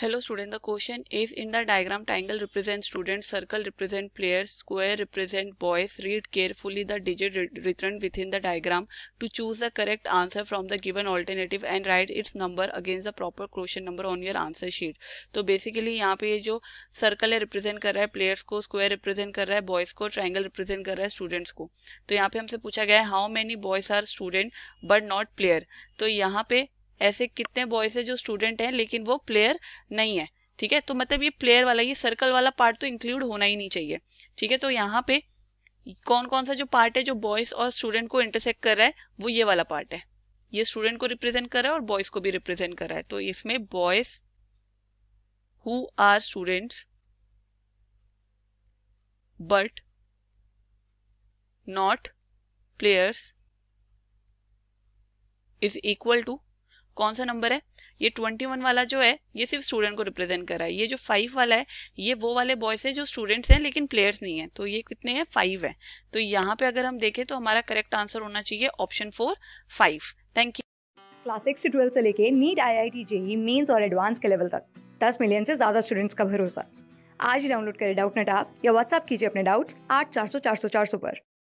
hello student the question is in the diagram triangle represent student circle represent player square represent boys read carefully the digit written within the diagram to choose the correct answer from the given alternative and write its number against the proper question number on your answer sheet तो basically यहाँ पे जो circle है represent कर रहा है players को square represent कर रहा है बॉयज को ट्राइंगल रिप्रेजेंट कर रहा है स्टूडेंट्स को तो यहाँ पे हमसे पूछा गया है how many boys are student but not player तो यहाँ पे ऐसे कितने बॉयज है जो स्टूडेंट हैं लेकिन वो प्लेयर नहीं है ठीक है तो मतलब ये प्लेयर वाला ये सर्कल वाला पार्ट तो इंक्लूड होना ही नहीं चाहिए ठीक है तो यहाँ पे कौन कौन सा जो पार्ट है जो बॉयज और स्टूडेंट को इंटरसेक्ट कर रहा है वो ये वाला पार्ट है ये स्टूडेंट को रिप्रेजेंट कर रहा है और बॉयज को भी रिप्रेजेंट कर रहा है तो इसमें boys who are students but not players is equal to कौन सा नंबर है ये ट्वेंटी वन वाला जो है ये सिर्फ स्टूडेंट को रिप्रेजेंट कर रहा है ये जो फाइव वाला है ये वो वाले बॉयस है जो स्टूडेंट्स हैं लेकिन प्लेयर्स नहीं है तो ये कितने हैं फाइव है तो यहाँ पे अगर हम देखें तो हमारा करेक्ट आंसर होना चाहिए option four five thank you class six से ट्वेल्थ से लेके NEET I I T JEE Mains और एडवांस के लेवल तक दस मिलियन से ज्यादा स्टूडेंट्स का भरोसा आज ही डाउनलोड करें डाउट नेट आप या व्हाट्सअप कीजिए अपने डाउट्स आठ चार सौ चार सौ चार सौ पर